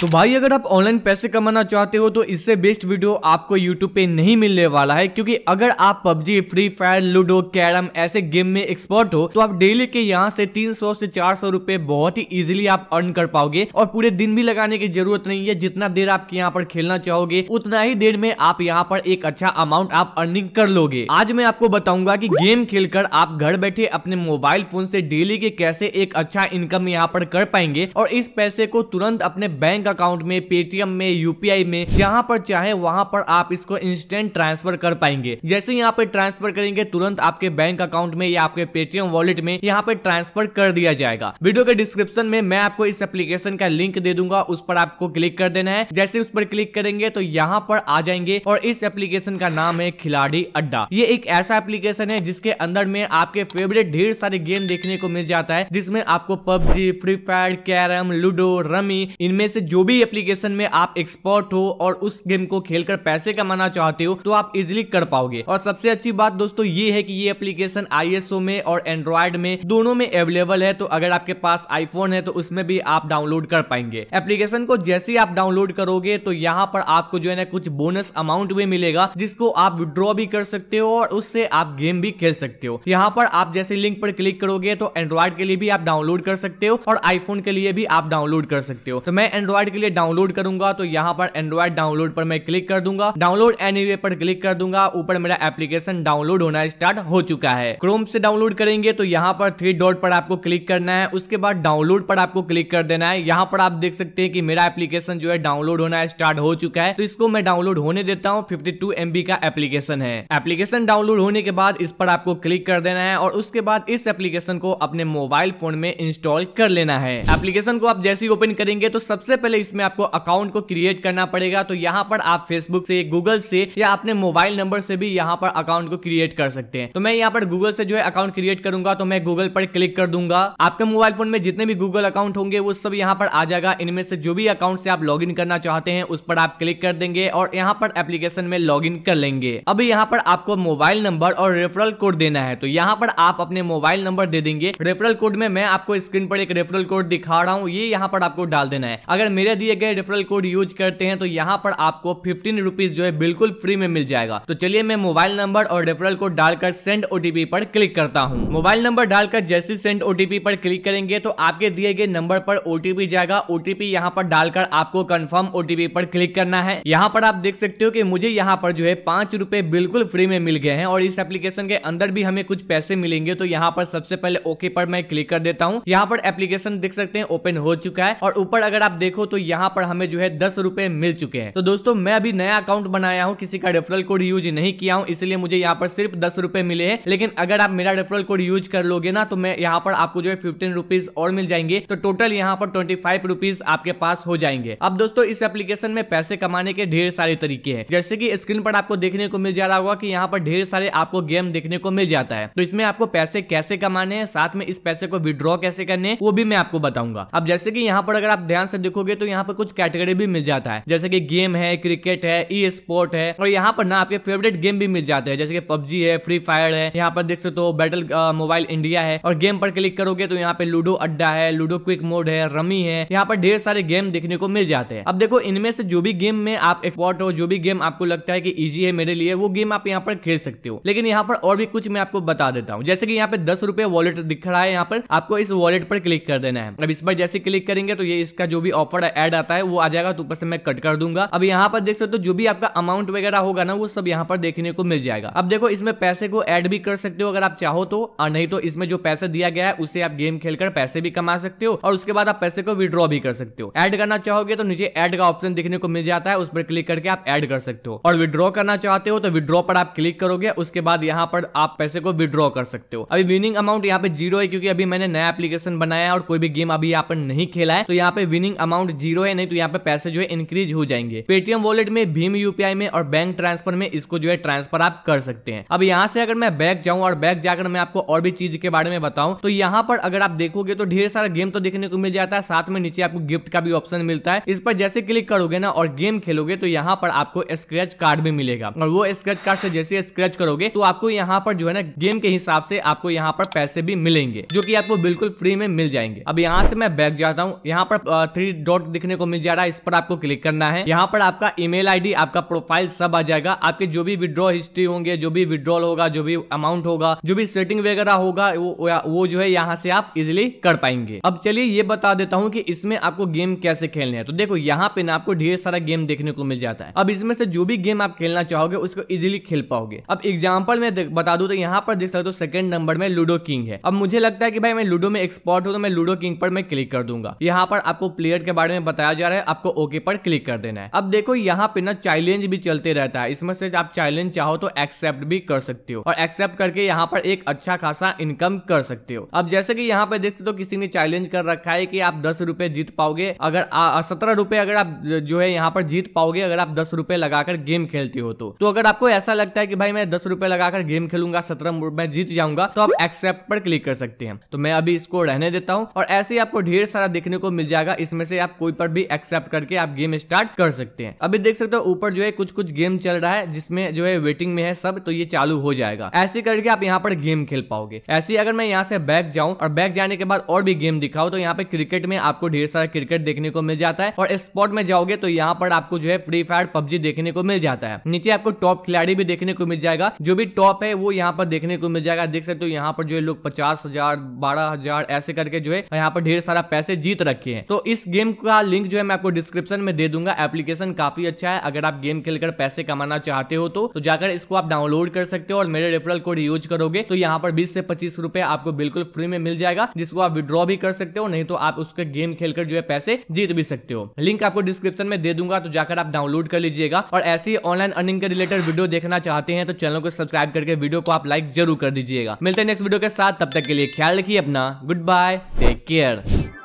तो भाई अगर आप ऑनलाइन पैसे कमाना चाहते हो तो इससे बेस्ट वीडियो आपको यूट्यूब पे नहीं मिलने वाला है क्योंकि अगर आप PUBG free fire ludo carrom ऐसे गेम में एक्सपर्ट हो तो आप डेली के यहाँ से 300 से 400 रुपए बहुत ही इजीली आप अर्न कर पाओगे और पूरे दिन भी लगाने की जरूरत नहीं है जितना देर आप यहाँ पर खेलना चाहोगे उतना ही देर में आप यहाँ पर एक अच्छा अमाउंट आप अर्निंग कर लोगे आज मैं आपको बताऊंगा की गेम कर आप घर बैठे अपने मोबाइल फोन से डेली के कैसे एक अच्छा इनकम यहाँ पर कर पाएंगे और इस पैसे को तुरंत अपने बैंक अकाउंट में पेटीएम में यूपीआई में जहाँ पर चाहे वहाँ पर आप इसको इंस्टेंट ट्रांसफर कर पाएंगे जैसे यहाँ पे ट्रांसफर करेंगे तुरंत आपके बैंक अकाउंट में या आपके पेटीएम वॉलेट में यहाँ पे ट्रांसफर कर दिया जाएगा वीडियो के डिस्क्रिप्शन में मैं आपको इस एप्लीकेशन का लिंक दे दूंगा उस पर आपको क्लिक कर देना है जैसे उस पर क्लिक करेंगे तो यहाँ पर आ जाएंगे और इस एप्लीकेशन का नाम है खिलाड़ी अड्डा ये एक ऐसा एप्लीकेशन है जिसके अंदर में आपके फेवरेट ढेर सारे गेम देखने को मिल जाता है जिसमें आपको PUBG free fire carrom ludo rummy इनमें से जो भी एप्लीकेशन में आप एक्सपर्ट हो और उस गेम को खेलकर पैसे कमाना चाहते हो तो आप इजिली कर पाओगे और सबसे अच्छी बात दोस्तों ये है कि ये एप्लीकेशन आईएसओ में और एंड्रॉइड में दोनों में अवेलेबल है तो अगर आपके पास आईफोन है तो उसमें भी आप डाउनलोड कर पाएंगे एप्लीकेशन को जैसे आप डाउनलोड करोगे तो यहाँ पर आपको जो है ना कुछ बोनस अमाउंट भी मिलेगा जिसको आप विड्रॉ भी कर सकते हो और उससे आप गेम भी खेल सकते हो यहाँ पर आप जैसे लिंक पर क्लिक करोगे तो एंड्रॉइड के लिए भी आप डाउनलोड कर सकते हो और आईफोन के लिए भी आप डाउनलोड कर सकते हो तो मैं एंड्रॉइड एंड्रॉइड के लिए डाउनलोड करूंगा तो यहाँ पर एंड्रॉइड डाउनलोड पर मैं क्लिक कर दूंगा डाउनलोड एनी पर क्लिक कर दूंगा ऊपर मेरा एप्लीकेशन डाउनलोड होना स्टार्ट हो चुका है क्रोम से डाउनलोड करेंगे तो यहाँ पर थ्री डॉट पर आपको क्लिक करना है उसके बाद डाउनलोड पर आपको क्लिक कर देना है यहाँ पर आप देख सकते हैं कि मेरा एप्लीकेशन जो है डाउनलोड होना स्टार्ट हो चुका है तो इसको मैं डाउनलोड होने देता हूँ फिफ्टी टू का एप्लीकेशन है एप्लीकेशन डाउनलोड होने के बाद इस पर आपको क्लिक कर देना है और उसके बाद इस एप्लीकेशन को अपने मोबाइल फोन में इंस्टॉल कर लेना है एप्लीकेशन को आप जैसे ही ओपन करेंगे तो सबसे पहले इसमें आपको अकाउंट को क्रिएट करना पड़ेगा तो यहाँ पर आप फेसबुक से गूगल से या अपने मोबाइल नंबर से भी यहाँ पर अकाउंट को क्रिएट कर सकते हैं तो मैं यहाँ पर गूगल से जो है अकाउंट क्रिएट करूंगा तो मैं गूगल पर क्लिक कर दूंगा आपके मोबाइल फोन में जितने भी गूगल अकाउंट होंगे वो सब यहाँ पर आ जाएगा इनमें से जो भी अकाउंट से आप लॉग करना चाहते हैं उस पर आप क्लिक कर देंगे और यहाँ पर एप्लीकेशन में लॉग कर लेंगे अभी यहाँ पर आपको मोबाइल नंबर और रेफरल कोड देना है तो यहाँ पर आप अपने मोबाइल नंबर दे देंगे रेफरल कोड में मैं आपको स्क्रीन पर एक रेफरल कोड दिखा रहा हूँ ये यहाँ पर आपको डाल देना है अगर मेरे दिए गए रेफरल कोड यूज करते हैं तो यहाँ पर आपको फिफ्टीन रुपीज जो है बिल्कुल फ्री में मिल जाएगा तो चलिए मैं मोबाइल नंबर और रेफरल कोड डालकर सेंड ओटीपी पर क्लिक करता हूँ मोबाइल नंबर डालकर जैसे सेंड ओटीपी पर क्लिक करेंगे तो आपके दिए गए नंबर पर ओटीपी जाएगा ओटीपी यहाँ पर डालकर आपको कंफर्म ओटीपी पर क्लिक करना है यहाँ पर आप देख सकते हो की मुझे यहाँ पर जो है पांच रुपए बिल्कुल फ्री में मिल गए हैं और इस एप्लीकेशन के अंदर भी हमें कुछ पैसे मिलेंगे तो यहाँ पर सबसे पहले ओके पर मैं क्लिक कर देता हूँ यहाँ पर एप्लीकेशन देख सकते हैं ओपन हो चुका है और ऊपर अगर आप देखो तो यहाँ पर हमें जो है दस रुपए मिल चुके हैं तो दोस्तों मैं अभी नया अकाउंट बनाया हूँ किसी का रेफरल कोड यूज नहीं किया हूँ इसलिए मुझे यहाँ पर सिर्फ दस रुपए मिले हैं लेकिन अगर आप मेरा रेफरल कोड यूज कर लोगे ना तो मैं यहाँ पर आपको जो है फिफ्टीन रुपीज और मिल जाएंगे तो टोटल यहाँ पर ट्वेंटी फाइव रुपीज आपके पास हो जाएंगे अब दोस्तों इस एप्लीकेशन में पैसे कमाने के ढेर सारे तरीके हैं जैसे की स्क्रीन पर आपको देखने को मिल जा रहा होगा की यहाँ पर ढेर सारे आपको गेम देखने को मिल जाता है तो इसमें आपको पैसे कैसे कमाने हैं साथ में इस पैसे को विद्रॉ कैसे करने वो भी मैं आपको बताऊंगा अब जैसे कि यहाँ पर अगर आप ध्यान से देखोगे तो यहाँ पर कुछ कैटेगरी भी मिल जाता है जैसे की गेम है क्रिकेट है ई स्पोर्ट है और यहाँ पर ना आपके फेवरेट गेम भी मिल जाते हैं जैसे कि पबजी है फ्री फायर है यहाँ पर देख सकते हो बैटल मोबाइल इंडिया है और गेम पर क्लिक करोगे तो यहाँ पे लूडो अड्डा है लूडो क्विक मोड है रमी है यहाँ पर ढेर सारे गेम देखने को मिल जाते हैं अब देखो इनमें से जो भी गेम में आप एक्सपर्ट हो जो भी गेम आपको लगता है कि इजी है मेरे लिए वो गेम आप यहाँ पर खेल सकते हो लेकिन यहाँ पर और भी कुछ मैं आपको बता देता हूँ जैसे कि यहाँ पे दस रुपए वॉलेट दिख रहा है यहाँ पर आपको इस वॉलेट पर क्लिक कर देना है अब इस पर जैसे क्लिक करेंगे तो ये इसका जो भी ऑफर वाला एड आता है वो आ जाएगा तो ऊपर से मैं कट कर दूंगा अब यहाँ पर देख सकते हो जो भी आपका अमाउंट वगैरह होगा ना वो सब यहाँ पर देखने को मिल जाएगा अब देखो इसमें पैसे को एड भी कर सकते हो अगर आप चाहो तो और नहीं तो इसमें जो पैसे दिया गया है उसे आप गेम खेलकर पैसे भी कमा सकते हो और उसके बाद आप पैसे को विद्रॉ भी कर सकते हो एड करना चाहोगे तो नीचे एड का ऑप्शन देखने को मिल जाता है उस पर क्लिक करके आप एड कर सकते हो और विद्रॉ करना चाहते हो तो विद्रॉ पर आप क्लिक करोगे उसके बाद यहाँ पर आप पैसे को विद्रॉ कर सकते हो अभी विनिंग अमाउंट यहाँ पे जीरो है क्योंकि अभी मैंने नया एप्लीकेशन बनाया है और कोई भी गेम अभी यहाँ पर नहीं खेला है तो यहाँ पे विनिंग अमाउंट जीरो है नहीं तो यहाँ पे पैसे जो है इंक्रीज हो जाएंगे पेटीएम वॉलेट में भीम यूपीआई में और बैंक ट्रांसफर में इसको जो है ट्रांसफर आप कर सकते हैं अब यहाँ से अगर मैं बैग जाऊँ और बैग जाकर मैं आपको और भी चीज के बारे में बताऊँ तो यहाँ पर अगर आप देखोगे तो ढेर सारा गेम तो देखने को मिल जाता है साथ में नीचे आपको गिफ्ट का भी ऑप्शन मिलता है इस पर जैसे क्लिक करोगे ना और गेम खेलोगे तो यहाँ पर आपको स्क्रेच कार्ड भी मिलेगा और वो स्क्रेच कार्ड से जैसे स्क्रेच करोगे तो आपको यहाँ पर जो है ना गेम के हिसाब से आपको यहाँ पर पैसे भी मिलेंगे जो की आपको बिल्कुल फ्री में मिल जाएंगे अब यहाँ से मैं बैग जाता हूँ यहाँ पर थ्री डॉट दिखने को मिल जा रहा है इस पर आपको क्लिक करना है यहाँ पर आपका ईमेल आईडी आपका प्रोफाइल सब आ जाएगा आपके जो भी विद्रॉ हिस्ट्री होंगे जो भी विद्रॉल होगा जो भी अमाउंट होगा जो भी सेटिंग वगैरह होगा वो जो है यहाँ से आप इजिली कर पाएंगे अब चलिए ये बता देता हूँ की इसमें आपको गेम कैसे खेलने तो देखो यहाँ पे ना आपको ढेर सारा गेम देखने को मिल जाता है अब इसमें से जो भी गेम आप खेलना चाहोगे उसको इजिली खेल पाओगे अब एग्जाम्पल में बता दू तो यहाँ पर देख सकते हो सेकंड नंबर में लूडो किंग है अब मुझे लगता है कि भाई मैं लूडो में एक्सपर्ट हूँ तो मैं लूडो किंग पर मैं क्लिक कर दूंगा यहाँ पर आपको प्लेयर के बारे बारे में बताया जा रहा है आपको ओके पर क्लिक कर देना है अब देखो यहाँ पे ना चैलेंज भी चलते रहता है इसमें से आप चैलेंज चाहो तो एक्सेप्ट भी कर सकते हो और एक्सेप्ट करके यहाँ पर एक अच्छा खासा इनकम कर सकते हो अब जैसे की यहाँ पे देखते तो किसी ने चैलेंज कर रखा है की आप दस जीत पाओगे अगर सत्रह रुपए अगर आप जो है यहाँ पर जीत पाओगे अगर आप दस रुपए लगाकर गेम खेलते हो तो, तो अगर आपको ऐसा लगता है कि भाई मैं दस रुपए लगाकर गेम खेलूंगा सत्रह मैं जीत जाऊंगा तो आप एक्सेप्ट पर क्लिक कर सकते हैं तो मैं अभी इसको रहने देता हूँ और ऐसे ही आपको ढेर सारा देखने को मिल जाएगा इसमें से आप कोई पर भी एक्सेप्ट करके आप गेम स्टार्ट कर सकते हैं अभी देख सकते हो ऊपर जो है कुछ कुछ गेम चल रहा है जिसमें जो है वेटिंग में है सब तो ये चालू हो जाएगा ऐसे करके आप यहाँ पर गेम खेल पाओगे ऐसे अगर मैं यहाँ से बैक जाऊँ और बैक जाने के बाद और भी गेम दिखाऊँ तो यहाँ पे क्रिकेट में आपको ढेर सारा क्रिकेट देखने को मिल जाता है और स्पॉट में जाओगे तो यहाँ पर आपको जो है फ्री फायर पबजी देखने को मिल जाता है नीचे आपको टॉप खिलाड़ी भी देखने को मिल जाएगा जो भी टॉप है वो यहाँ पर देखने को मिल जाएगा देख सकते हो यहाँ पर जो है लोग पचास हजार बारह हजार ऐसे करके जो है यहाँ पर ढेर सारा पैसे जीत रखे हैं तो इस गेम को उसका लिंक जो है मैं आपको डिस्क्रिप्शन में दे दूंगा एप्लीकेशन काफी अच्छा है अगर आप गेम खेलकर पैसे कमाना चाहते हो तो, तो जाकर इसको आप डाउनलोड कर सकते हो और मेरे रेफरल कोड यूज करोगे तो यहाँ पर बीस से पच्चीस रूपए आपको बिल्कुल फ्री में मिल जाएगा जिसको आप विद्रॉ भी कर सकते हो नहीं तो आप उसके गेम खेलकर जो है पैसे जीत भी सकते हो लिंक आपको डिस्क्रिप्शन में दे दूंगा तो जाकर आप डाउनलोड कर लीजिएगा और ऐसी ऑनलाइन अर्निंग के रिलेटेड वीडियो देखना चाहते हैं तो चैनल को सब्सक्राइब करके वीडियो को आप लाइक जरूर कर दीजिएगा मिलते हैं नेक्स्ट वीडियो के साथ तब तक के लिए ख्याल रखिए अपना गुड बाय टेक केयर